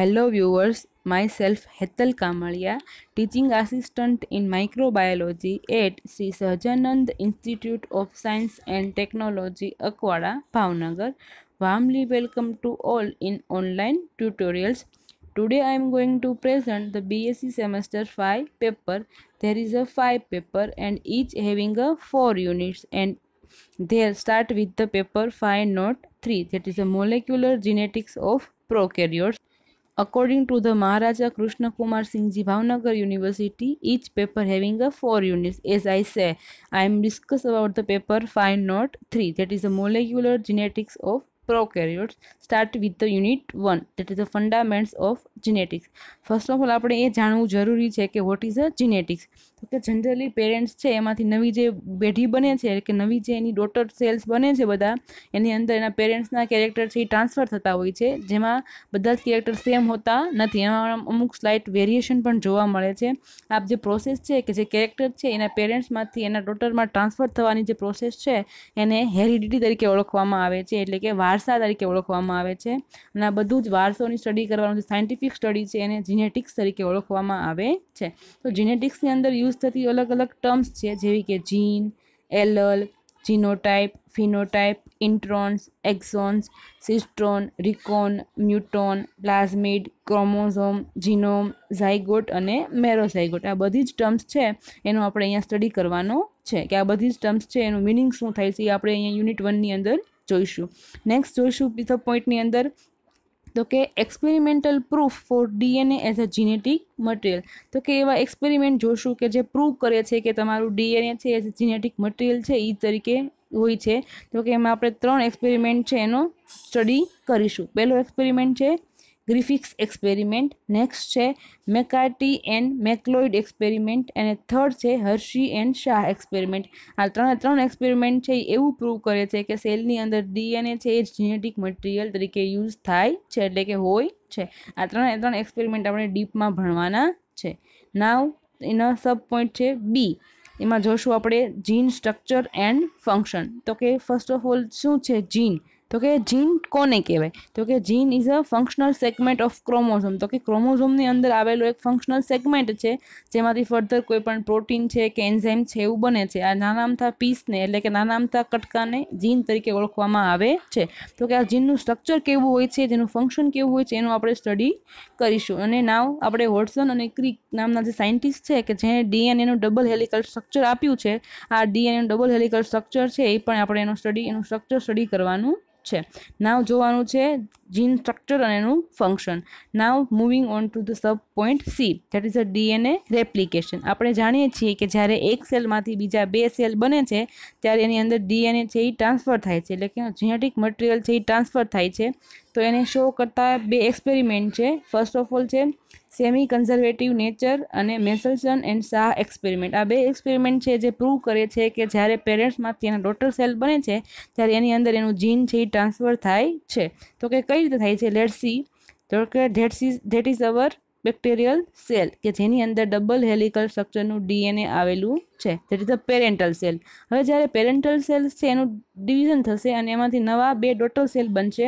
Hello viewers, myself Hetal Kamalia, teaching assistant in microbiology at Sri Sajanand Institute of Science and Technology, Akwara Bhavnagar. Warmly welcome to all in online tutorials. Today I am going to present the BSc semester 5 paper. There is a 5 paper and each having a 4 units and they start with the paper 5 not 3 that is a molecular genetics of prokaryotes According to the Maharaja Krishna Kumar Singh Ji Bhavnagar University, each paper having a four units. As I say, I am discuss about the paper five note 3 that is the molecular genetics of prokaryotes start with the unit one that is the fundamentals of genetics first of all આપણે એ જાણવું જરૂરી છે કે vote is a genetics તો કે generally parents છે એમાંથી નવી જે પેઢી બને છે કે નવી જે એની ડોટર સેલ્સ બને છે બધા એની અંદર એના પેરેન્ટ્સના કેરેક્ટર છે એ ટ્રાન્સફર થતા હોય છે જેમાં બધા જ કેરેક્ટર સેમ હોતા નથી એમાં અમુક સ્લાઇટ વેરિએશન પણ જોવા મળે છે આ જે પ્રોસેસ છે કે જે કેરેક્ટર છે એના પેરેન્ટ્સમાંથી એના ડોટરમાં ટ્રાન્સફર થવાની જે પ્રોસેસ છે એને હેરિડિટી તરીકે ઓળખવામાં આવે છે એટલે કે વાર વારસા તરીકે ઓળખવામાં આવે છે અને આ બધું જ વારસોની સ્ટડી કરવાનું જે સાયન્ટિફિક સ્ટડી છે એને જીનેટિક્સ તરીકે ઓળખવામાં આવે છે તો જીનેટિક્સની અંદર યુઝ થતી અલગ અલગ ટર્મ્સ છે જેવી કે gene allele genotype phenotype introns exons cistron recon neutron plasmid chromosome genome zygote અને મેરોઝાયગોટ આ બધી જ ટર્મ્સ છે એનો આપણે અહીંયા સ્ટડી કરવાનો છે કે આ બધી જ ટર્મ્સ છે એનું મિનિંગ શું થાય છે એ આપણે અહીંયા યુનિટ વનની અંદર જોઈશું નેક્સ્ટ જોઈશું બીજો પોઈન્ટની અંદર તો કે experimental proof for DNA as a genetic material તો કે એવા એક્સપેરિમેન્ટ જોશું કે જે પ્રૂવ કરે છે કે તમારું ડીએનએ છે એઝ અ જીનેટિક મટીરિયલ છે એ તરીકે હોય છે તો કે એમાં આપણે ત્રણ એક્સપેરિમેન્ટ છે એનો સ્ટડી કરીશું પહેલો એક્સપેરિમેન્ટ છે ગ્રિફિક્સ એક્સપેરિમેન્ટ નેક્સ્ટ છે મેકાર્ટી એન્ડ મેક્લોઇડ એક્સપેરિમેન્ટ અને થર્ડ છે હર્ષી એન્ડ શાહ એક્સપેરિમેન્ટ આ ત્રણે ત્રણ એક્સપેરિમેન્ટ છે એવું પ્રૂવ કરે છે કે સેલની અંદર ડીએનએ છે એ જીનેટિક મટીરિયલ તરીકે યુઝ થાય છે એટલે કે હોય છે આ ત્રણે ત્રણ એક્સપેરિમેન્ટ આપણે ડીપમાં ભણવાના છે નાવ એના સબ પોઈન્ટ છે બી એમાં જોશું આપણે જીન સ્ટ્રક્ચર એન્ડ ફંક્શન તો કે ફર્સ્ટ ઓફ ઓલ શું છે જીન તો કે જીન કોને કહેવાય તો કે gene is a functional segment of chromosome તો કે ક્રોમોઝોમની અંદર આવેલું એક ફંક્શનલ સેગમેન્ટ છે જેમાંથી ફર્ધર કોઈ પણ પ્રોટીન છે કે એન્ઝાઇમ છે એવું બને છે આ નાના અમથા પીસને એટલે કે નાના અમથા કટકાને જીન તરીકે ઓળખવામાં આવે છે તો કે આ જીનનું સ્ટ્રક્ચર કેવું હોય છે જેનું ફંક્શન કેવું હોય છે એનું આપણે સ્ટડી કરીશું અને નાવ આપણે વોટસન અને ક્રિક નામના જે સાયન્ટિસ્ટ છે કે જેણે ડીએનએનું ડબલ હેલિકલ સ્ટ્રક્ચર આપ્યું છે આ ડીએનએનું ડબલ હેલિકલ સ્ટ્રક્ચર છે એ પણ આપણે એનું સ્ટડી એનું સ્ટ્રક્ચર સ્ટડી કરવાનું છે નાવ જોવાનું છે જીન સ્ટ્રક્ચર અને એનું function now moving on to the sub point C that is a DNA replication આપણે જાણીએ છીએ કે જ્યારે એક સેલમાંથી બીજા બે સેલ બને છે ત્યારે એની અંદર ડીએનએ છે એ ટ્રાન્સફર થાય છે એટલે કે જીનેટિક મટીરિયલ છે એ ટ્રાન્સફર થાય છે તો એને શો કરતા બે એક્સપેરિમેન્ટ છે ફર્સ્ટ ઓફ ઓલ છે સેમી કન્ઝર્વેટિવ નેચર અને મેસલસન એન્ડ શાહ એક્સપેરિમેન્ટ આ બે એક્સપેરિમેન્ટ છે જે પ્રૂવ કરે છે કે જ્યારે પેરેન્ટ્સમાંથી એના ડોટર સેલ બને છે ત્યારે એની અંદર એનું જીન છે એ ટ્રાન્સફર થાય છે તો કે કઈ રીતે થાય છે લેટ સી તો કે that see that is our bacterial cell કે જેની અંદર ડબલ હેલિકલ સ્ટ્રક્ચરનું ડીએનએ આવેલું છે that is a parental cell હવે જ્યારે પેરેન્ટલ સેલ છે એનું ડિવિઝન થશે અને એમાંથી નવા બે ડોટર સેલ બનશે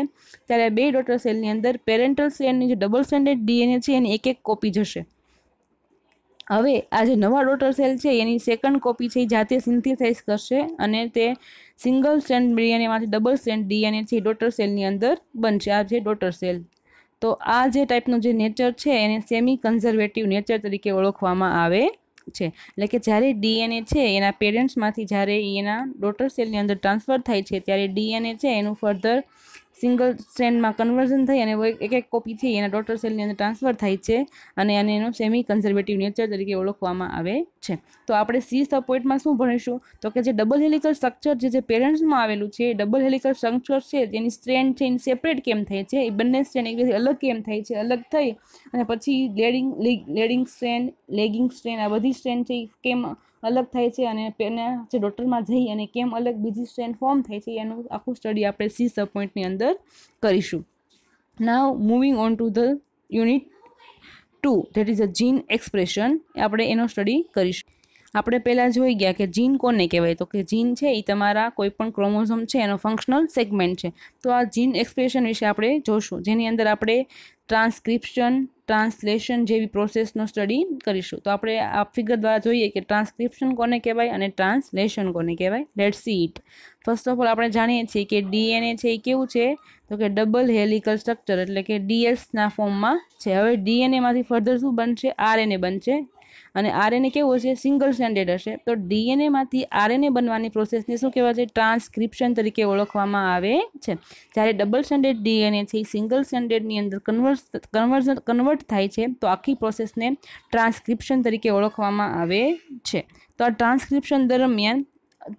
ત્યારે બે ડોટર સેલની અંદર પેરેન્ટલ સેલની જે ડબલ સ્ટેન્ડર્ડ ડીએનએ છે એની એક એક કોપી જશે હવે આ જે નવા ડોટર સેલ છે એની સેકન્ડ કોપી છે એ જાતે સિન્થેસાઇઝ કરશે અને તે સિંગલ સ્ટેન્ડ ડીએનએમાંથી ડબલ સ્ટેન્ડ ડીએનએ છે ડોટર સેલની અંદર બનશે આ છે ડોટર સેલ તો આ જે ટાઈપનું જે નેચર છે એને સેમી કન્ઝર્વેટિવ નેચર તરીકે ઓળખવામાં આવે છે એટલે કે જ્યારે ડીએનએ છે એના પેરેન્ટ્સમાંથી જ્યારે એના ડોટર સેલની અંદર ટ્રાન્સફર થાય છે ત્યારે ડીએનએ છે એનું ફર્ધર સિંગલ સ્ટ્રેન્ડમાં કન્વર્ઝન થઈ અને એક એક કોપી કોપીથી એના ડોટર સેલની અંદર ટ્રાન્સફર થાય છે અને એને એનો સેમી કન્ઝર્વેટિવ નેચર તરીકે ઓળખવામાં આવે છે તો આપણે સી સબ પોઈન્ટમાં શું ભણીશું તો કે જે ડબલ હેલિકલ સ્ટ્રક્ચર જે જે પેરેન્ટ્સમાં આવેલું છે ડબલ હેલિકલ સ્ટ્રક્ચર છે તેની સ્ટ્રેન્ડ છે એની સેપરેટ કેમ થાય છે એ બંને સ્ટ્રેન્ડ એકબીજાથી અલગ કેમ થાય છે અલગ થઈ અને પછી leading leading strand lagging strand આ બધી સ્ટ્રેન્ડ છે એ કેમ અલગ થાય છે અને એને જે ડૉક્ટરમાં જઈ અને કેમ અલગ બીજી સ્ટ્રેન ફોર્મ થાય છે એનું આખું સ્ટડી આપણે સી સબ પોઈન્ટની અંદર કરીશું now moving on to the unit two that is a gene expression આપણે એનો સ્ટડી કરીશું આપણે પહેલાં જોઈ ગયા કે જીન કોને કહેવાય તો કે જીન છે એ તમારા કોઈપણ ક્રોમોઝોમ છે એનો ફંક્શનલ સેગમેન્ટ છે તો આ જીન એક્સપ્રેશન વિશે આપણે જોશું જેની અંદર આપણે ટ્રાન્સક્રિપ્શન ટ્રાન્સલેશન જેવી પ્રોસેસનો સ્ટડી કરીશું તો આપણે આ ફિગર દ્વારા જોઈએ કે ટ્રાન્સક્રિપ્શન કોને કહેવાય અને ટ્રાન્સલેશન કોને કહેવાય let see it first of all આપણે જાણીએ છીએ કે ડીએનએ છે એ કેવું છે તો કે ડબલ હેલિકલ સ્ટ્રક્ચર એટલે કે ડીએસના ફોર્મમાં છે હવે ડીએનએમાંથી ફર્ધર શું બનશે આરએનએ બનશે અને આરએનએ કેવો છે સિંગલ સ્ટેન્ડેડ હશે તો ડીએનએમાંથી આરએનએ બનવાની પ્રોસેસને શું કહેવાય છે ટ્રાન્સક્રિપ્શન તરીકે ઓળખવામાં આવે છે જ્યારે ડબલ સ્ટેન્ડેડ ડીએનએ છે એ સિંગલ સ્ટેન્ડેડની અંદર કન્વર્સ કન્વર્ઝન કન્વર્ટ થાય છે તો આખી પ્રોસેસને ટ્રાન્સક્રિપ્શન તરીકે ઓળખવામાં આવે છે તો આ ટ્રાન્સક્રિપ્શન દરમિયાન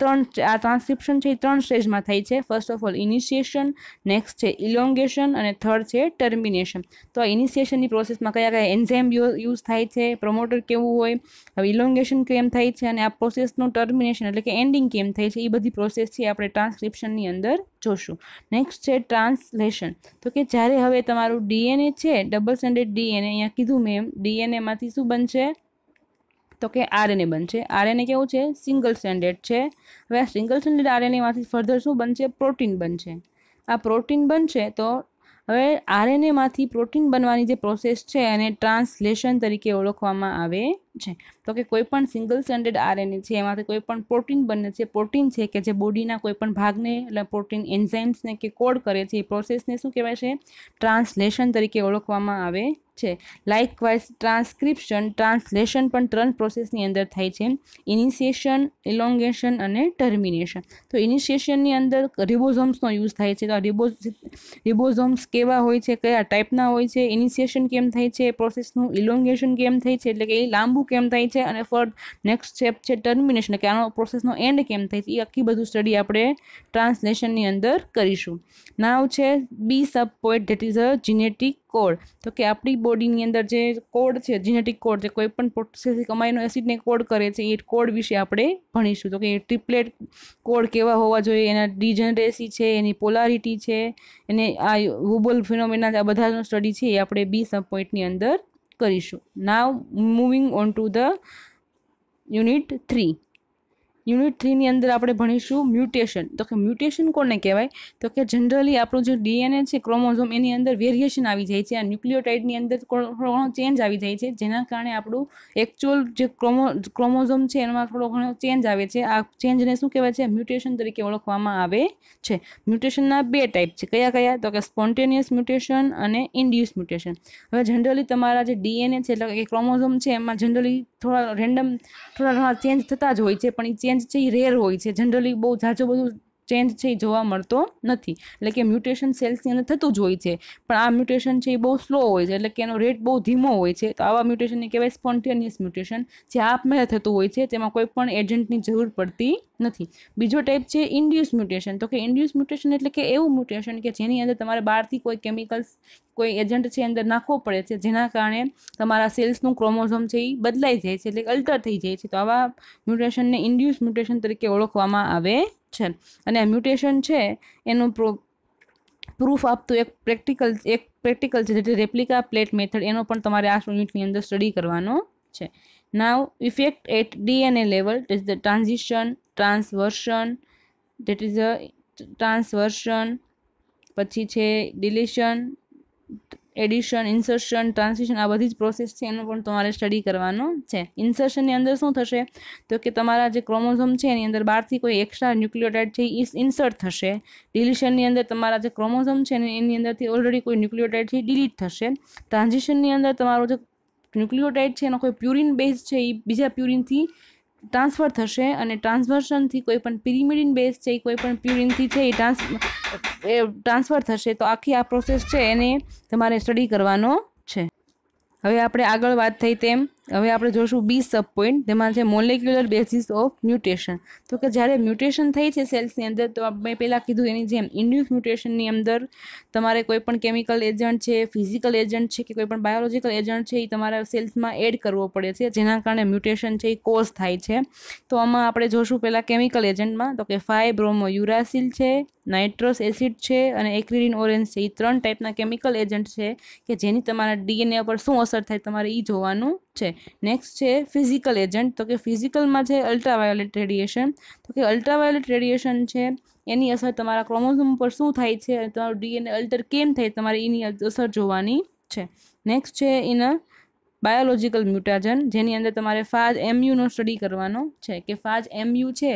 ત્રણ આ ટ્રાન્સક્રિપ્શન છે એ ત્રણ સ્ટેજમાં થાય છે first of all initiation next છે ઇલોંગેશન અને થર્ડ છે ટર્મિનેશન તો આ ઇનિશિએશનની પ્રોસેસમાં કયા કયા એન્ઝાઇમ યુઝ થાય છે પ્રમોટર કેવું હોય હવે ઇલોંગેશન કેમ થાય છે અને આ પ્રોસેસનું ટર્મિનેશન એટલે કે એન્ડિંગ કેમ થાય છે એ બધી પ્રોસેસ છે આપણે ટ્રાન્સક્રિપ્શનની અંદર જોશું નેક્સ્ટ છે ટ્રાન્સલેશન તો કે જ્યારે હવે તમારું ડીએનએ છે ડબલ સ્ટેન્ડર્ડ ડીએનએ અહીંયા કીધું મેં ડીએનએમાંથી શું બનશે તો કે આરએનએ બનશે આરએનએ કેવું છે સિંગલ સ્ટેન્ડર્ડ છે હવે આ સિંગલ સ્ટેન્ડર્ડ આરએનએમાંથી ફર્ધર શું બનશે પ્રોટીન બનશે આ પ્રોટીન બનશે તો હવે આરએનએમાંથી પ્રોટીન બનવાની જે પ્રોસેસ છે એને ટ્રાન્સલેશન તરીકે ઓળખવામાં આવે છે તો કે કોઈ પણ સિંગલ સ્ટેન્ડર્ડ આરએનએ છે એમાંથી કોઈ પણ પ્રોટીન બને છે પ્રોટીન છે કે જે બોડીના કોઈ પણ ભાગને એટલે પ્રોટીન એન્ઝાઇમ્સને કે કોડ કરે છે એ પ્રોસેસને શું કહેવાય છે ટ્રાન્સલેશન તરીકે ઓળખવામાં આવે છે લાઇકવાઇઝ ટ્રાન્સક્રિપ્શન ટ્રાન્સલેશન પણ ત્રણ પ્રોસેસની અંદર થાય છે ઇનિશિએશન ઇલોંગેશન અને ટર્મિનેશન તો ઇનિશિએશનની અંદર રિબોઝોમ્સનો યુઝ થાય છે તો રિબોઝ રિબોઝોમ્સ કેવા હોય છે કયા ટાઈપના હોય છે ઇનિશિએશન કેમ થાય છે પ્રોસેસનું ઇલોંગેશન કેમ થાય છે એટલે કે એ લાંબુ કેમ થાય છે અને ફોર નેક્સ્ટ સ્ટેપ છે ટર્મિનેશન કે આનો પ્રોસેસનો એન્ડ કેમ થાય છે એ આખી બધું સ્ટડી આપણે ટ્રાન્સલેશનની અંદર કરીશું નાવ છે B sub point that is a genetic code તો કે આપણી બોડીની અંદર જે કોડ છે જીનેટિક કોડ છે કોઈ પણ પ્રોસેસિક અમાઇનો એસિડને કોડ કરે છે એ કોડ વિશે આપણે ભણીશું તો કે ટ્રિપલેટ કોડ કેવા હોવા જોઈએ એના ડિજનરેસી છે એની પોલારિટી છે એને આ હુબલ ફિનોમિના આ બધાનો સ્ટડી છે એ આપણે બી સબ પોઈન્ટની અંદર કરીશું now moving on to the unit three unit થ્રીની અંદર આપણે ભણીશું મ્યુટેશન તો કે મ્યુટેશન કોને કહેવાય તો કે જનરલી આપણું જે ડીએનએ છે ક્રોમોઝોમ એની અંદર વેરિએશન આવી જાય છે આ ન્યુક્લિયોટાઇડની અંદર ઘણો ચેન્જ આવી જાય છે જેના કારણે આપણું એકચ્યુઅલ જે ક્રોમો ક્રોમોઝોમ છે એમાં થોડો ઘણો ચેન્જ આવે છે આ ચેન્જને શું કહેવાય છે મ્યુટેશન તરીકે ઓળખવામાં આવે છે મ્યુટેશનના બે ટાઈપ છે કયા કયા તો કે સ્પોન્ટેનિયસ મ્યુટેશન અને ઇન્ડ્યુસ મ્યુટેશન હવે જનરલી તમારા જે ડીએનએ છે એટલે કે ક્રોમોઝોમ છે એમાં જનરલી થોડા રેન્ડમ થોડા ઘણા ચેન્જ થતા જ હોય છે પણ એ ચેન્જ ચેન્જ છે એ રેર હોય છે જનરલી બહુ ઝાઝો બધું ચેન્જ છે એ જોવા મળતો નથી એટલે કે મ્યુટેશન સેલ્સની અંદર થતું જ હોય છે પણ આ મ્યુટેશન છે એ બહુ સ્લો હોય છે એટલે કે એનો રેટ બહુ ધીમો હોય છે તો આવા મ્યુટેશનને કહેવાય સ્પોન્ટેનિયસ મ્યુટેશન જે આપમેળે થતું હોય છે તેમાં કોઈ પણ એજન્ટની જરૂર પડતી નથી બીજો ટાઈપ છે ઇન્ડ્યુસ મ્યુટેશન તો કે ઇન્ડ્યુસ મ્યુટેશન એટલે કે એવું મ્યુટેશન કે જેની અંદર તમારે બહારથી કોઈ કેમિકલ્સ કોઈ એજન્ટ છે અંદર નાખવો પડે છે જેના કારણે તમારા સેલ્સનું ક્રોમોઝોમ છે એ બદલાઈ જાય છે એટલે અલ્ટર થઈ જાય છે તો આવા મ્યુટેશનને ઇન્ડ્યુસ મ્યુટેશન તરીકે ઓળખવામાં આવે છે અને આ મ્યુટેશન છે એનું પ્રો પ્રૂફ આપતું એક પ્રેક્ટિકલ એક પ્રેક્ટિકલ છે જે રેપ્લિકા પ્લેટ મેથડ એનો પણ તમારે આ યુનિટની અંદર સ્ટડી કરવાનો છે now effect at DNA level it is the transition transversion that is a transversion પછી છે ડિલિશન એડિશન ઇન્સર્શન ટ્રાન્સલેશન આ બધી જ પ્રોસેસ છે એનો પણ તમારે સ્ટડી કરવાનો છે ઇન્સર્શનની અંદર શું થશે તો કે તમારા જે ક્રોમોઝોમ છે એની અંદર બહારથી કોઈ એક્સ્ટ્રા ન્યુક્લિયોટાઇડ છે એ ઇન્સર્ટ થશે ડિલિશનની અંદર તમારા જે ક્રોમોઝોમ છે એની અંદરથી ઓલરેડી કોઈ ન્યુક્લિયોટાઇડ છે ડિલીટ થશે ટ્રાન્ઝિશનની અંદર તમારો જે ન્યુક્લિયોટાઇડ છે એનો કોઈ પ્યુરિન બેઝ છે એ બીજા પ્યુરિનથી ટ્રાન્સફર થશે અને ટ્રાન્સવર્શનથી કોઈ પણ પિરિમિડિન બેઝ છે કોઈ પણ પ્યુરિનથી છે એ ટ્રાન્સ એ ટ્રાન્સફર થશે તો આખી આ પ્રોસેસ છે એને તમારે સ્ટડી કરવાનો છે હવે આપણે આગળ વાત થઈ તેમ હવે આપણે જોશું બી સબ પોઈન્ટ તેમાં છે મોલેક્યુલર બેઝિસ ઓફ મ્યુટેશન તો કે જ્યારે મ્યુટેશન થઈ છે સેલ્સની અંદર તો મેં પહેલાં કીધું એની જેમ ઇન્ડ્યુસ મ્યુટેશનની અંદર તમારે કોઈ પણ કેમિકલ એજન્ટ છે ફિઝિકલ એજન્ટ છે કે કોઈ પણ બાયોલોજીકલ એજન્ટ છે એ તમારા સેલ્સમાં એડ કરવો પડે છે જેના કારણે મ્યુટેશન છે એ કોઝ થાય છે તો આમાં આપણે જોશું પહેલાં કેમિકલ એજન્ટમાં તો કે ફાઇબ્રોમો યુરાસિલ છે નાઇટ્રોસ એસિડ છે અને એક્રિડિન ઓરેન્જ છે એ ત્રણ ટાઈપના કેમિકલ એજન્ટ છે કે જેની તમારા ડીએનએ પર શું અસર થાય તમારે એ જોવાનું છે નેક્સ્ટ છે ફિઝિકલ એજન્ટ તો કે ફિઝિકલમાં છે અલ્ટ્રાવાયોલેટ રેડિયેશન તો કે અલ્ટ્રાવાયોલેટ રેડિયેશન છે એની અસર તમારા ક્રોમોઝોમ પર શું થાય છે અને તમારું ડીએનએ અલ્ટર કેમ થાય તમારે એની અસર જોવાની છે નેક્સ્ટ છે એના બાયોલોજિકલ મ્યુટાજન જેની અંદર તમારે ફાજ એમયુનો સ્ટડી કરવાનો છે કે ફાજ એમયુ છે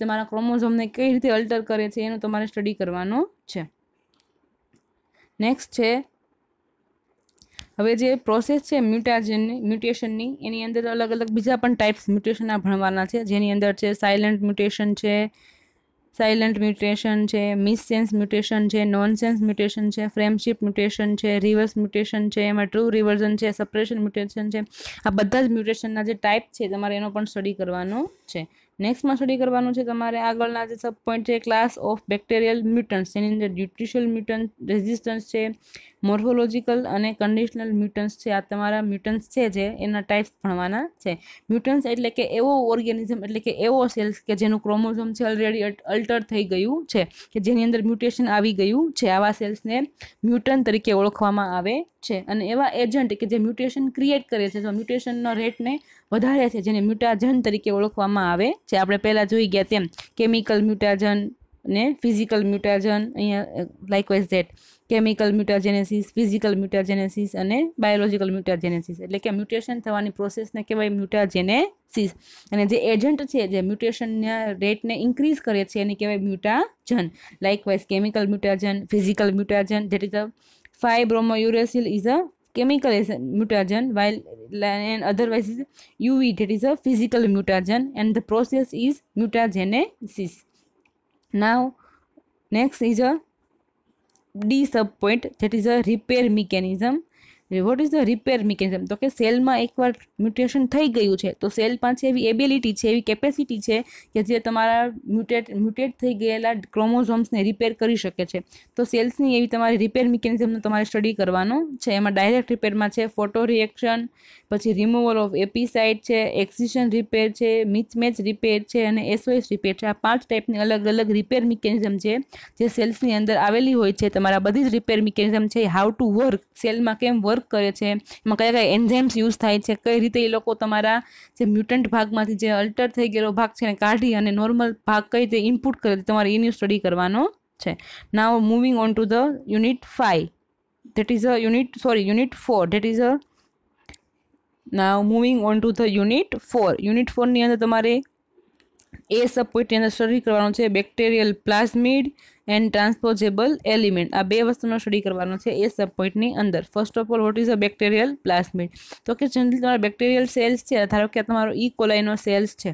તમારા ક્રોમોઝોમને કઈ રીતે અલ્ટર કરે છે એનો તમારે સ્ટડી કરવાનો છે નેક્સ્ટ છે હવે જે પ્રોસેસ છે મ્યુટાજનની મ્યુટેશનની એની અંદર અલગ અલગ બીજા પણ ટાઈપ્સ મ્યુટેશનના ભણવાના છે જેની અંદર છે સાયલન્ટ મ્યુટેશન છે સાયલન્ટ મ્યુટેશન છે મિસસેન્સ મ્યુટેશન છે નોનસેન્સ મ્યુટેશન છે ફ્રેમશીપ મ્યુટેશન છે રિવર્સ મ્યુટેશન છે એમાં ટ્રુ રિવર્ઝન છે સપરેશન મ્યુટેશન છે આ બધા જ મ્યુટેશનના જે ટાઈપ છે તમારે એનો પણ સ્ટડી કરવાનું છે નેક્સ્ટમાં સ્ટડી કરવાનું છે તમારે આગળના જે સબ પોઈન્ટ છે ક્લાસ ઓફ બેક્ટેરિયલ મ્યુટન્સ એની અંદર ડ્યુટ્રિશિયલ મ્યુટન્સ રેઝિસ્ટન્સ છે મોર્ફોલોજિકલ અને કન્ડિશનલ મ્યુટન્સ છે આ તમારા મ્યુટન્સ છે જે એના ટાઈપ્સ ભણવાના છે મ્યુટન્સ એટલે કે એવો ઓર્ગેનિઝમ એટલે કે એવો સેલ્સ કે જેનું ક્રોમોઝોમ છે ઓલરેડી અલ્ટર થઈ ગયું છે કે જેની અંદર મ્યુટેશન આવી ગયું છે આવા સેલ્સને મ્યુટન તરીકે ઓળખવામાં આવે છે અને એવા એજન્ટ કે જે મ્યુટેશન ક્રિએટ કરે છે તો મ્યુટેશનનો રેટને વધારે છે જેને મ્યુટાજન તરીકે ઓળખવામાં આવે છે આપણે પહેલાં જોઈ ગયા તેમ કેમિકલ મ્યુટાજન ને ફિઝિકલ મ્યુટાજન અહીંયા likewise that chemical mutagenesis physical mutagenesis અને બાયોલોજિકલ મ્યુટાજેનેસિસ એટલે કે મ્યુટેશન થવાની પ્રોસેસને કહેવાય મ્યુટાજેનેસિસ અને જે એજન્ટ છે જે મ્યુટેશનના રેટને ઇન્ક્રીઝ કરે છે એને કહેવાય mutagen likewise chemical mutagen physical mutagen that is a five bromouracil is a chemical mutagen while and otherwise is is UV e, that is a physical mutagen and process is is mutagenesis. Now next is a D sub point that is a repair mechanism what is the repair mechanism તો કે સેલમાં એકવાર mutation થઈ ગયું છે તો cell પાસે એવી એબિલિટી છે એવી કેપેસિટી છે કે જે તમારા મ્યુટેટ મ્યુટેટ થઈ ગયેલા ક્રોમોઝોમ્સને રિપેર કરી શકે છે તો સેલ્સની એવી તમારી રિપેર મિકેનિઝમનો તમારે સ્ટડી કરવાનો છે એમાં ડાયરેક્ટ રિપેરમાં છે ફોટો રિએક્શન પછી રિમૂવલ ઓફ એપીસાઇડ છે એક્સિશન રિપેર છે મિસમેચ રિપેર છે અને એસઓએસ રિપેર છે આ પાંચ ટાઈપની અલગ અલગ રિપેર મિકેનિઝમ છે જે સેલ્સની અંદર આવેલી હોય છે તમારા બધી જ રિપેર મિકેનિઝમ છે હાઉ ટુ વર્ક સેલમાં કેમ વર્ક વર્ક કરે છે એમાં કયા કયા એન્ઝાઇમ્સ યુઝ થાય છે કઈ રીતે એ લોકો તમારા જે મ્યુટન્ટ ભાગમાંથી જે અલ્ટર થઈ ગયેલો ભાગ છે એને કાઢી અને નોર્મલ ભાગ કઈ રીતે ઇનપુટ કરે છે તમારે એની સ્ટડી કરવાનો છે now moving on to the unit five that is a unit sorry unit four that is a now moving on to the unit four unit ફોરની અંદર તમારે એ સબ પોઈન્ટની અંદર સ્ટડી કરવાનું છે bacterial plasmid and transposable element આ બે વસ્તુનો સ્ટડી કરવાનો છે એ સબ પોઈન્ટની અંદર first of all what is a bacterial plasmid તો કે જનરલી તમારા બેક્ટેરિયલ સેલ્સ છે ધારો કે તમારો ઈ e. સેલ્સ છે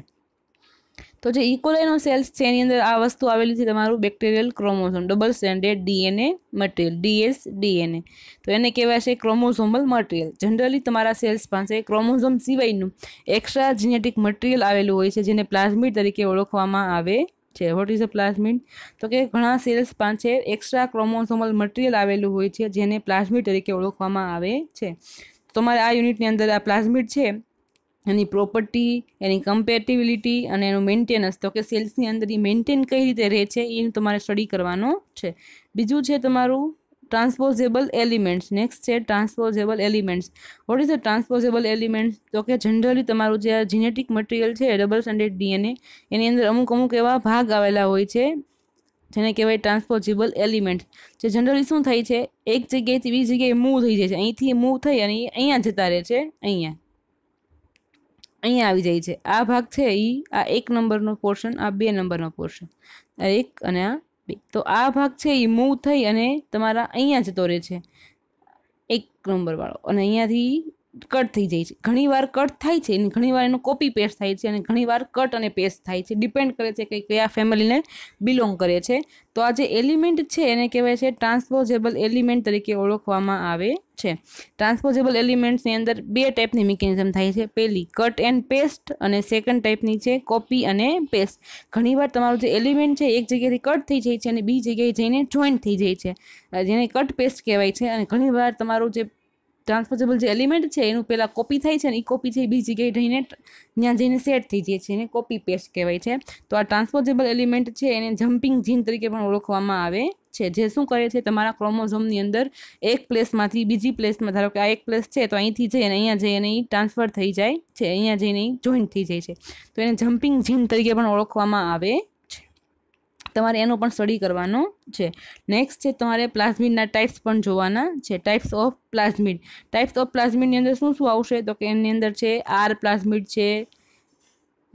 તો જે ઇકોલાઇનો e. સેલ્સ છે એની અંદર આ વસ્તુ આવેલી છે તમારું bacterial chromosome double stranded DNA material DS DNA તો એને કહેવાય છે ક્રોમોઝોમલ મટીરિયલ જનરલી તમારા સેલ્સ પાસે ક્રોમોઝોમ સિવાયનું એક્સ્ટ્રા જીનેટિક મટીરિયલ આવેલું હોય છે જેને પ્લાઝમિડ તરીકે ઓળખવામાં આવે છે વોટ ઇઝ અ પ્લાઝમિડ તો કે ઘણા સેલ્સ પાસે એક્સ્ટ્રા ક્રોમોસોમલ મટીરિયલ આવેલું હોય છે જેને પ્લાઝમિડ તરીકે ઓળખવામાં આવે છે તમારે આ યુનિટની અંદર આ પ્લાઝમિડ છે એની પ્રોપર્ટી એની કમ્પેટિબિલિટી અને એનું મેન્ટેનન્સ તો કે સેલ્સની અંદર એ મેન્ટેન કઈ રીતે રહે છે એનું તમારે સ્ટડી કરવાનો છે બીજું છે તમારું ટ્રાન્સપોઝેબલ એલિમેન્ટ્સ નેક્સ્ટ છે transposable elements what is the transposable elements તો કે જનરલી તમારું જે આ જીનેટિક મટીરિયલ છે ડબલ સ્ટેન્ડર્ડ ડીએનએ એની અંદર અમુક અમુક એવા ભાગ આવેલા હોય છે જેને કહેવાય ટ્રાન્સપોઝેબલ એલિમેન્ટ જે જનરલી શું થાય છે એક જગ્યાએથી બીજી જગ્યાએ મૂવ થઈ જાય છે અહીંથી મૂવ થઈ અને અહીંયા જતા રહે છે અહીંયા અહીંયા આવી જાય છે આ ભાગ છે એ આ એક નંબરનો પોર્શન આ બે નંબરનો પોર્શન એક અને આ બે તો આ ભાગ છે એ મૂવ થઈ અને તમારા અહીંયા જતો રહે છે એક નંબરવાળો અને અહીંયાથી કટ થઈ જાય છે ઘણીવાર કટ થાય છે અને ઘણીવાર એનું કોપી પેસ્ટ થાય છે અને ઘણીવાર કટ અને પેસ્ટ થાય છે ડિપેન્ડ કરે છે કે કયા ફેમિલીને બિલોંગ કરે છે તો આ જે એલિમેન્ટ છે એને કહેવાય છે ટ્રાન્સપોઝેબલ એલિમેન્ટ તરીકે ઓળખવામાં આવે છે ટ્રાન્સપોઝેબલ એલિમેન્ટ્સની અંદર બે ટાઈપની મિકેનિઝમ થાય છે પહેલી કટ એન્ડ પેસ્ટ અને સેકન્ડ ટાઈપની છે કોપી અને પેસ્ટ ઘણીવાર તમારું જે એલિમેન્ટ છે એક જગ્યાએથી કટ થઈ જાય છે અને બીજી જગ્યાએ જઈને જોઈન્ટ થઈ જાય છે જેને કટ પેસ્ટ કહેવાય છે અને ઘણીવાર તમારું જે ટ્રાન્સપોઝેબલ જે એલિમેન્ટ છે એનું પહેલાં કોપી થાય છે ને એ કોપી છે એ બીજી જગ્યાએ જઈને ત્યાં જઈને સેટ થઈ જાય છે એને કોપી પેસ્ટ કહેવાય છે તો આ ટ્રાન્સપોઝેબલ એલિમેન્ટ છે એને જમ્પિંગ જીન તરીકે પણ ઓળખવામાં આવે છે જે શું કરે છે તમારા ક્રોમોઝોમની અંદર એક પ્લેસમાંથી બીજી પ્લેસમાં ધારો કે આ એક પ્લેસ છે તો અહીંથી જઈને અહીંયા જઈને એ ટ્રાન્સફર થઈ જાય છે અહીંયા જઈને એ જોઈન્ટ થઈ જાય છે તો એને જમ્પિંગ જીન તરીકે પણ ઓળખવામાં આવે તમારે એનો પણ સ્ટડી કરવાનો છે નેક્સ્ટ છે તમારે પ્લાઝમિડના ટાઈપ્સ પણ જોવાના છે types of plasmid types of પ્લાઝમિડની અંદર શું શું આવશે તો કે એની અંદર છે આર પ્લાઝમિડ છે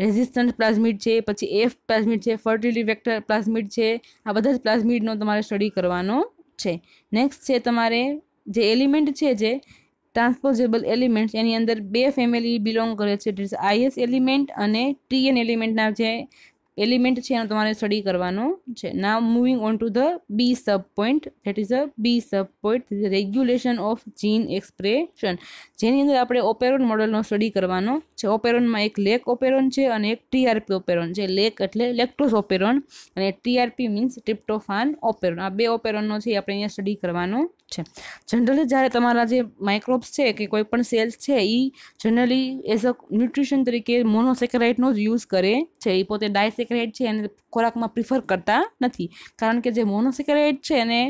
રેઝિસ્ટન્ટ પ્લાઝમિડ છે પછી એફ પ્લાઝમિડ છે ફર્ટિલિટી વેક્ટર પ્લાઝમિડ છે આ બધા જ પ્લાઝમિડનો તમારે સ્ટડી કરવાનો છે નેક્સ્ટ છે તમારે જે એલિમેન્ટ છે જે ટ્રાન્સપોઝેબલ એલિમેન્ટ એની અંદર બે ફેમિલી બિલોંગ કરે છે ઇટ આઈએસ એલિમેન્ટ અને ટીએન એલિમેન્ટના જે એલિમેન્ટ છે એનો તમારે સ્ટડી કરવાનો છે ના moving on to the B sub point that is a B sub point regulation of gene expression જેની અંદર આપણે ઓપેરોન મોડલનો સ્ટડી કરવાનો છે ઓપેરોનમાં એક લેક ઓપેરોન છે અને એક ટીઆરપી ઓપેરોન છે લેક એટલે લેક્ટોસ ઓપેરોન અને ટીઆરપી મીન્સ ટ્રિપ્ટોફાન ઓપેરોન આ બે ઓપેરોનનો છે આપણે અહીંયા સ્ટડી કરવાનો છે જનરલી જ્યારે તમારા જે માઇક્રોબ્સ છે કે કોઈ પણ સેલ્સ છે એ જનરલી એઝ અ ન્યુટ્રિશન તરીકે મોનોસેકરાઇટનો જ યુઝ કરે છે એ પોતે ડાયસેકરાઇટ છે એને ખોરાકમાં પ્રિફર કરતા નથી કારણ કે જે મોનોસેકરાઇટ છે એને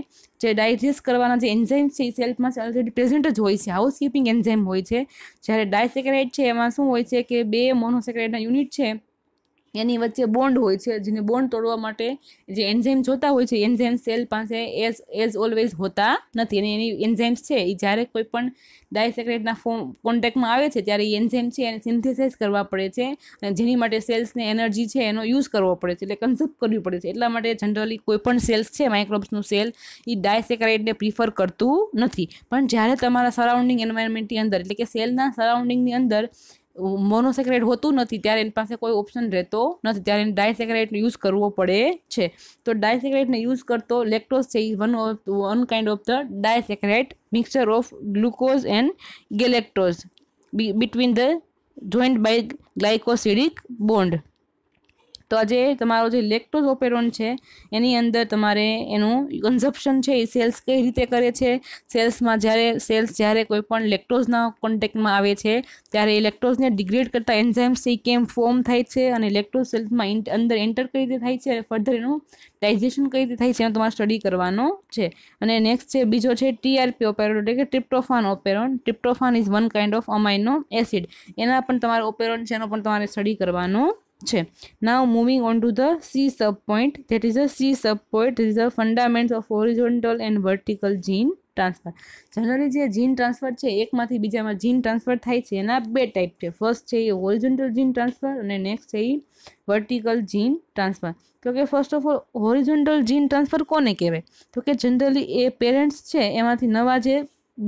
જે ડાયજેસ્ટ કરવાના જે એન્ઝાઇમ છે એ સેલ્સમાં ઓલરેડી પ્રેઝન્ટ જ હોય છે હાઉસ કીપિંગ એન્ઝાઇમ હોય છે જ્યારે ડાયસેકરાઇટ છે એમાં શું હોય છે કે બે મોનોસેકરાઇટના યુનિટ છે એની વચ્ચે બોન્ડ હોય છે જેને બોન્ડ તોડવા માટે જે એન્ઝાઇમ જોતા હોય છે એન્ઝાઇમ સેલ પાસે એઝ એઝ ઓલવેઝ હોતા નથી અને એની એન્ઝાઇમ્સ છે એ જ્યારે કોઈ પણ ડાયસેક્રેટના ફોન કોન્ટેક્ટમાં આવે છે ત્યારે એ એન્ઝાઇમ છે એને સિન્થેસાઇઝ કરવા પડે છે અને જેની માટે સેલ્સને એનર્જી છે એનો યુઝ કરવો પડે છે એટલે કન્ઝર્વ કરવી પડે છે એટલા માટે જનરલી કોઈ પણ સેલ્સ છે માઇક્રોબ્સનું સેલ એ ડાયસેક્રેટને પ્રિફર કરતું નથી પણ જ્યારે તમારા સરાઉન્ડિંગ એન્વાયરમેન્ટની અંદર એટલે કે સેલના સરાઉન્ડિંગની અંદર મોનોસેક્રેટ હોતું નથી ત્યારે એની પાસે કોઈ ઓપ્શન રહેતો નથી ત્યારે એને ડાયસેક્રેટનો યુઝ કરવો પડે છે તો ડાયસેક્રેટને યુઝ કરતો લેક્ટોઝ છે is one of one kind of the disaccharide mixer of glucose and galactose between the joint by glycosidic bond તો આજે તમારો જે લેક્ટોઝ ઓપેરોન છે એની અંદર તમારે એનું કન્ઝપ્શન છે એ સેલ્સ કઈ રીતે કરે છે સેલ્સમાં જ્યારે સેલ્સ જ્યારે કોઈ પણ લેક્ટોઝના કોન્ટેક્ટમાં આવે છે ત્યારે એ લેક્ટોઝને ડિગ્રેડ કરતા એન્ઝાઇમ્સ એ કેમ ફોર્મ થાય છે અને લેક્ટોઝ સેલ્સમાં અંદર એન્ટર કઈ રીતે થાય છે અને ફર્ધર એનું ડાયજેશન કઈ રીતે થાય છે એનો તમારે સ્ટડી કરવાનો છે અને નેક્સ્ટ છે બીજો છે ટીઆરપી ઓપેરોન એટલે કે tryptophan operon tryptophan is one kind of amino acid એના પણ તમારે ઓપેરોન છે એનો પણ તમારે સ્ટડી કરવાનું છે now moving on to the C sub point that is a C sub point is a fundament of horizontal and vertical gene transfer generally જે જીન ટ્રાન્સફર છે એકમાંથી બીજામાં જીન ટ્રાન્સફર થાય છે એના બે ટાઈપ છે ફર્સ્ટ છે એ હોરિઝોન્ટલ જીન ટ્રાન્સફર અને નેક્સ્ટ છે એ વર્ટિકલ જીન ટ્રાન્સફર તો કે first of all horizontal gene transfer કોને કહેવાય તો કે જનરલી એ પેરેન્ટ્સ છે એમાંથી નવા જે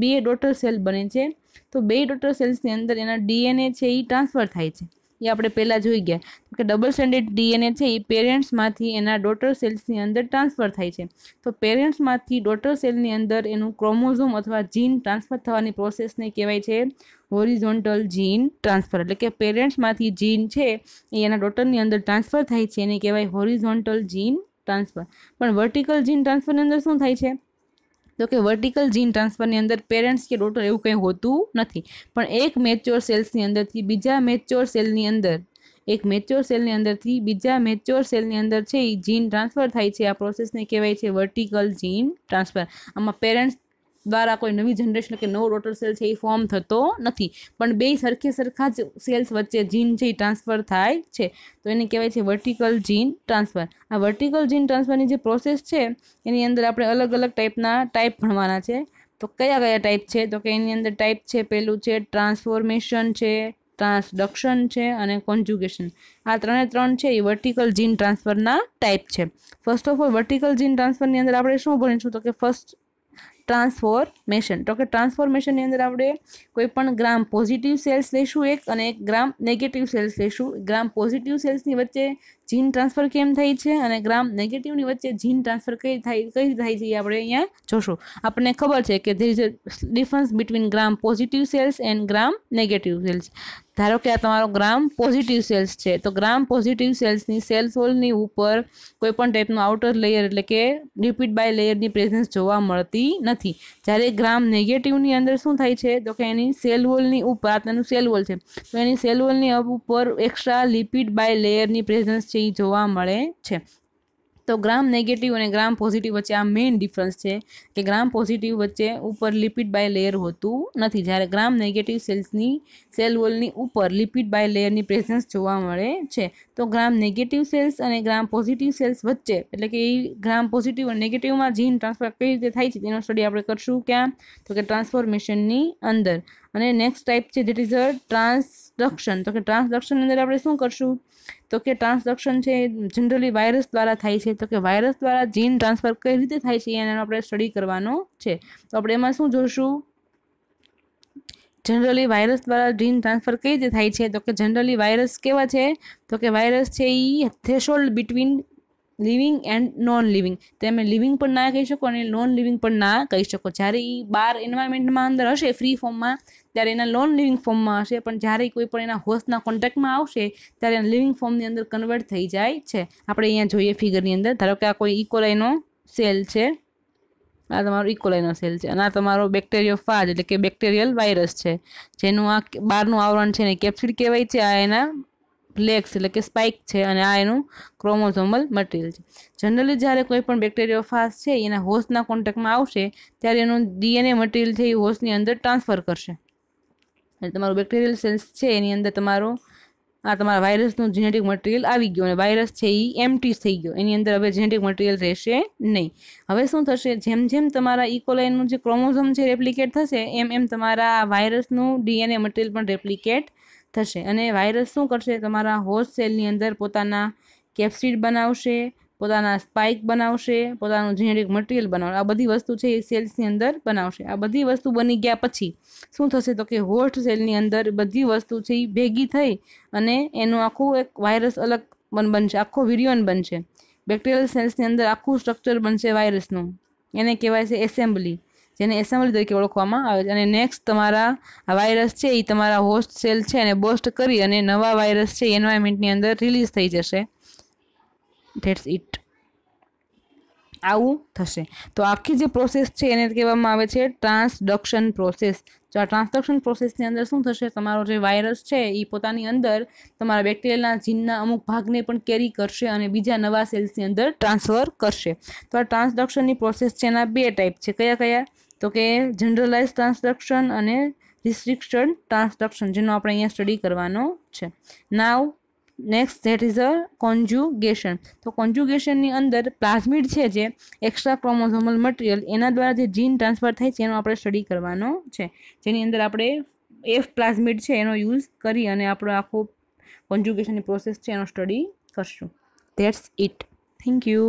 બે ડોટર સેલ બને છે તો બે ડોટર સેલ્સની અંદર એના ડીએનએ છે એ ટ્રાન્સફર થાય છે એ આપણે પહેલાં જોઈ ગયા કે ડબલ સ્ટેન્ડેડ ડીએનએ છે એ પેરેન્ટ્સમાંથી એના ડોટર સેલ્સની અંદર ટ્રાન્સફર થાય છે તો પેરેન્ટ્સમાંથી ડોટર સેલની અંદર એનું ક્રોમોઝોમ અથવા જીન ટ્રાન્સફર થવાની પ્રોસેસને કહેવાય છે હોરિઝોન્ટલ જીન ટ્રાન્સફર એટલે કે પેરેન્ટ્સમાંથી જીન છે એ એના ડોટરની અંદર ટ્રાન્સફર થાય છે એને કહેવાય હોરિઝોન્ટલ જીન ટ્રાન્સફર પણ વર્ટિકલ જીન ટ્રાન્સફરની અંદર શું થાય છે તો કે વર્ટિકલ જીન ટ્રાન્સફરની અંદર પેરેન્ટ્સ કે ડોટર એવું કંઈ હોતું નથી પણ એક મેચ્યોર સેલ્સની અંદરથી બીજા મેચ્યોર સેલની અંદર એક મેચ્યોર સેલની અંદરથી બીજા મેચ્યોર સેલની અંદર છે એ જીન ટ્રાન્સફર થાય છે આ પ્રોસેસને કહેવાય છે વર્ટિકલ જીન ટ્રાન્સફર આમાં પેરેન્ટ્સ દ્વારા કોઈ નવી જનરેશન કે નવો રોટર સેલ છે એ ફોર્મ થતો નથી પણ બે સરખે સરખા જ સેલ્સ વચ્ચે જીન છે એ ટ્રાન્સફર થાય છે તો એને કહેવાય છે વર્ટિકલ જીન ટ્રાન્સફર આ વર્ટિકલ જીન ટ્રાન્સફરની જે પ્રોસેસ છે એની અંદર આપણે અલગ અલગ ટાઈપના ટાઈપ ભણવાના છે તો કયા કયા ટાઈપ છે તો કે એની અંદર ટાઈપ છે પહેલું છે ટ્રાન્સફોર્મેશન છે ટ્રાન્સડક્શન છે અને કોન્જ્યુગેશન આ ત્રણે ત્રણ છે એ વર્ટિકલ જીન ટ્રાન્સફરના ટાઈપ છે first of all vertical gene ટ્રાન્સફરની અંદર આપણે શું ભણીશું તો કે ફર્સ્ટ ટ્રાન્સફોર્મેશન તો કે ટ્રાન્સફોર્મેશનની અંદર આપણે કોઈ પણ ગ્રામ પોઝિટિવ સેલ્સ લઈશું એક અને એક ગ્રામ નેગેટિવ સેલ્સ લઈશું ગ્રામ પોઝિટિવ સેલ્સની વચ્ચે જીન ટ્રાન્સફર કેમ થાય છે અને ગ્રામ નેગેટિવની વચ્ચે જીન ટ્રાન્સફર કઈ થાય કઈ થાય છે એ આપણે અહીંયા જોશું આપણને ખબર છે કે there is a difference between gram positive cells and gram negative cells ધારો કે આ તમારો ગ્રામ પોઝિટિવ સેલ્સ છે તો ગ્રામ પોઝિટિવ સેલ્સની સેલ્સ વોલની ઉપર કોઈ પણ ટાઈપનું આઉટર લેયર એટલે કે રિપીટ બાય લેયરની પ્રેઝન્સ જોવા મળતી નથી જ્યારે ગ્રામ નેગેટિવની અંદર શું થાય છે તો કે એની સેલ વોલની ઉપર આ તેનું સેલ વોલ છે તો એની સેલ વોલની ઉપર એક્સ્ટ્રા લિપિડ બાય લેયરની પ્રેઝન્સ છે એ જોવા મળે છે તો ગ્રામ નેગેટિવ અને ગ્રામ પોઝિટિવ વચ્ચે આ મેઇન ડિફરન્સ છે કે ગ્રામ પોઝિટિવ વચ્ચે ઉપર લિપિડ બાય લેયર હોતું નથી જ્યારે ગ્રામ નેગેટિવ સેલ્સની સેલ વોલની ઉપર લિપિડ બાય લેયરની પ્રેઝન્સ જોવા મળે છે તો ગ્રામ નેગેટિવ સેલ્સ અને ગ્રામ પોઝિટિવ સેલ્સ વચ્ચે એટલે કે એ ગ્રામ પોઝિટિવ અને નેગેટિવમાં જીન ટ્રાન્સફર કઈ રીતે થાય છે તેનો સ્ટડી આપણે કરશું ક્યાં તો કે ટ્રાન્સફોર્મેશનની અંદર અને નેક્સ્ટ ટાઈપ છે ધેટ ઇઝ અ ટ્રાન્સડક્શન તો કે ટ્રાન્સડક્શન અંદર આપણે શું કરશું તો કે ટ્રાન્સડક્શન છે જનરલી વાયરસ દ્વારા થાય છે તો કે વાયરસ દ્વારા જીન ટ્રાન્સફર કઈ રીતે થાય છે એનો આપણે સ્ટડી કરવાનો છે તો આપણે એમાં શું જોશું જનરલી વાયરસ દ્વારા જીન ટ્રાન્સફર કઈ રીતે થાય છે તો કે જનરલી વાયરસ કેવા છે તો કે વાયરસ છે એ threshold between living and non living તમે લિવિંગ પણ ના કહી શકો અને નોન લિવિંગ પણ ના કહી શકો જ્યારે એ બાર એન્વાયરમેન્ટમાં અંદર હશે ફ્રી ફોર્મમાં ત્યારે એના નોન લિવિંગ ફોર્મમાં હશે પણ જ્યારે કોઈ પણ એના હોસ્ટના કોન્ટેક્ટમાં આવશે ત્યારે એના લિવિંગ ફોર્મની અંદર કન્વર્ટ થઈ જાય છે આપણે અહીંયા જોઈએ ફિગરની અંદર ધારો કે આ કોઈ ઇકોલાઈનો e. સેલ છે આ તમારો ઇકોલાઇનો e. સેલ છે અને આ તમારો બેક્ટેરિયો ફાજ એટલે કે બેક્ટેરિયલ વાયરસ છે જેનું આ બહારનું આવરણ છે ને કેપ્સિડ કહેવાય છે આ એના પ્લેક્સ એટલે કે સ્પાઇક છે અને આ એનું ક્રોમોઝોમલ મટીરિયલ છે જનરલી જ્યારે કોઈ પણ બેક્ટેરિયો ફાસ છે એના હોસ્ટના કોન્ટેક્ટમાં આવશે ત્યારે એનું ડીએનએ મટીરિયલ છે એ હોસ્ટની અંદર ટ્રાન્સફર કરશે એટલે તમારું બેક્ટેરિયલ સેલ્સ છે એની અંદર તમારું આ તમારા વાયરસનું જીનેટિક મટીરિયલ આવી ગયું અને વાયરસ છે એ એમટી થઈ ગયો એની અંદર હવે જીનેટિક મટીરિયલ રહેશે નહીં હવે શું થશે જેમ જેમ તમારા ઇકોલાઇનનું e. જે ક્રોમોઝોમ છે રેપ્લિકેટ થશે એમ એમ તમારા વાયરસનું ડીએનએ મટીરિયલ પણ રેપ્લિકેટ થશે અને વાયરસ શું કરશે તમારા હોસ્ટ સેલની અંદર પોતાના કેપ્સિડ બનાવશે પોતાના સ્પાઇક બનાવશે પોતાનું જેનેરિક મટીરિયલ બનાવશે આ બધી વસ્તુ છે એ સેલ્સની અંદર બનાવશે આ બધી વસ્તુ બની ગયા પછી શું થશે તો કે હોસ્ટ સેલની અંદર બધી વસ્તુ છે એ ભેગી થઈ અને એનું આખું એક વાયરસ અલગ બન બનશે આખો વિરિયોન બનશે બેક્ટેરિયલ સેલ્સની અંદર આખું સ્ટ્રક્ચર બનશે વાયરસનું એને કહેવાય છે એસેમ્બલી જેને એસેમ્બલી તરીકે ઓળખવામાં આવે છે અને નેક્સ્ટ તમારા આ વાયરસ છે એ તમારા હોસ્ટ સેલ છે એને બોસ્ટ કરી અને નવા વાયરસ છે એન્વાયરમેન્ટની અંદર રિલીઝ થઈ જશે ધેટ્સ ઇટ આવું થશે તો આખી જે પ્રોસેસ છે એને કહેવામાં આવે છે ટ્રાન્સડક્શન પ્રોસેસ તો આ ટ્રાન્સડક્શન પ્રોસેસની અંદર શું થશે તમારો જે વાયરસ છે એ પોતાની અંદર તમારા બેક્ટેરિયાના જીનના અમુક ભાગને પણ કેરી કરશે અને બીજા નવા સેલ્સની અંદર ટ્રાન્સફર કરશે તો આ ટ્રાન્સડક્શનની પ્રોસેસ છે એના બે ટાઈપ છે કયા કયા તો કે જનરલાઇઝ ટ્રાન્સડક્શન અને રિસ્ટ્રિક્શન ટ્રાન્સડક્શન જેનો આપણે અહીંયા સ્ટડી કરવાનો છે now next that is a conjugation તો કોન્જ્યુગેશનની અંદર પ્લાઝમિડ છે જે એક્સ્ટ્રા ક્રોમોઝોમલ મટીરિયલ એના દ્વારા જે જીન ટ્રાન્સફર થાય છે એનો આપણે સ્ટડી કરવાનો છે જેની અંદર આપણે એફ પ્લાઝમિડ છે એનો યુઝ કરી અને આપણો આખો કોન્જ્યુગેશનની પ્રોસેસ છે એનો સ્ટડી કરશું ધેટ્સ ઇટ થેન્ક યુ